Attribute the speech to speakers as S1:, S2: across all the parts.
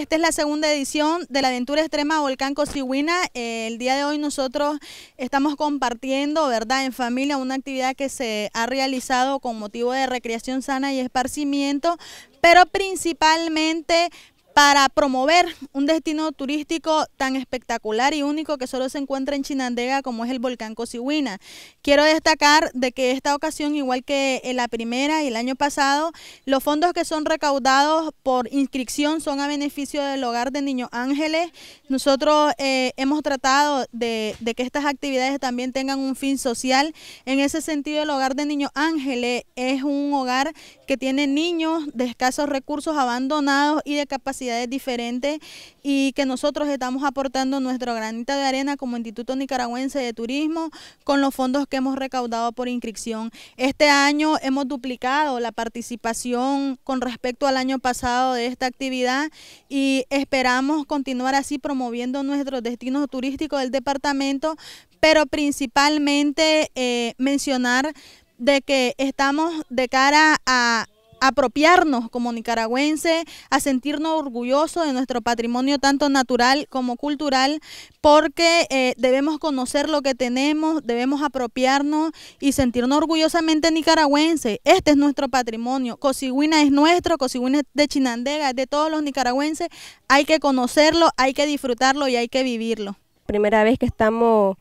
S1: esta es la segunda edición de la aventura extrema Volcán Cosihuina. Eh, el día de hoy nosotros estamos compartiendo, ¿verdad?, en familia una actividad que se ha realizado con motivo de recreación sana y esparcimiento, pero principalmente para promover un destino turístico tan espectacular y único que solo se encuentra en Chinandega como es el volcán cosiguina Quiero destacar de que esta ocasión, igual que en la primera y el año pasado, los fondos que son recaudados por inscripción son a beneficio del hogar de niño Ángeles. Nosotros eh, hemos tratado de, que estas actividades también tengan un fin social. En ese sentido, el hogar de niño Ángeles es un hogar que tiene niños de escasos recursos abandonados y de capacidad diferentes y que nosotros estamos aportando nuestro granito de arena como Instituto Nicaragüense de Turismo con los fondos que hemos recaudado por inscripción. Este año hemos duplicado la participación con respecto al año pasado de esta actividad y esperamos continuar así promoviendo nuestros destinos turísticos del departamento, pero principalmente eh, mencionar de que estamos de cara a apropiarnos como nicaragüenses, a sentirnos orgullosos de nuestro patrimonio tanto natural como cultural, porque eh, debemos conocer lo que tenemos, debemos apropiarnos y sentirnos orgullosamente nicaragüenses. Este es nuestro patrimonio. Cosigüina es nuestro, Cosigüina es de Chinandega, es de todos los nicaragüenses. Hay que conocerlo, hay que disfrutarlo y hay que vivirlo.
S2: Primera vez que estamos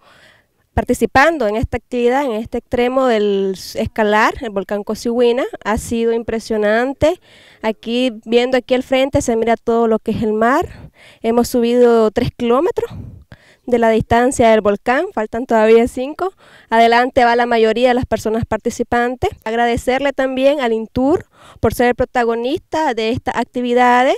S2: participando en esta actividad, en este extremo del escalar, el volcán Cosigüina, ha sido impresionante. Aquí, viendo aquí al frente, se mira todo lo que es el mar. Hemos subido 3 kilómetros de la distancia del volcán, faltan todavía 5. Adelante va la mayoría de las personas participantes. Agradecerle también al INTUR por ser el protagonista de estas actividades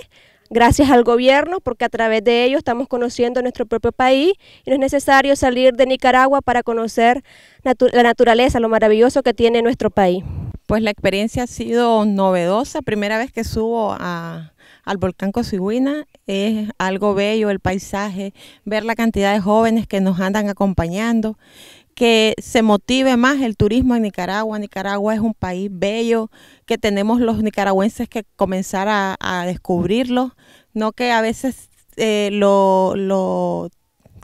S2: gracias al gobierno, porque a través de ellos estamos conociendo nuestro propio país y no es necesario salir de Nicaragua para conocer la naturaleza, lo maravilloso que tiene nuestro país. Pues la experiencia ha sido novedosa,
S3: primera vez que subo al volcán Cosigüina, es algo bello el paisaje, ver la cantidad de jóvenes que nos andan acompañando, que se motive más el turismo en Nicaragua. Nicaragua es un país bello, que tenemos los nicaragüenses que comenzar a, descubrirlo, no que a veces eh, lo, lo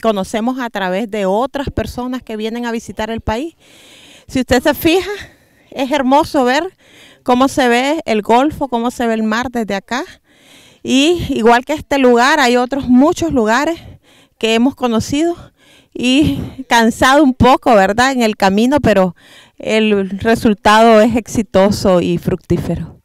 S3: conocemos a través de otras personas que vienen a visitar el país. Si usted se fija, es hermoso ver cómo se ve el Golfo, cómo se ve el mar desde acá. Y igual que este lugar, hay otros muchos lugares que hemos conocido y cansado un poco, ¿verdad? En el camino, pero el resultado es exitoso y fructífero.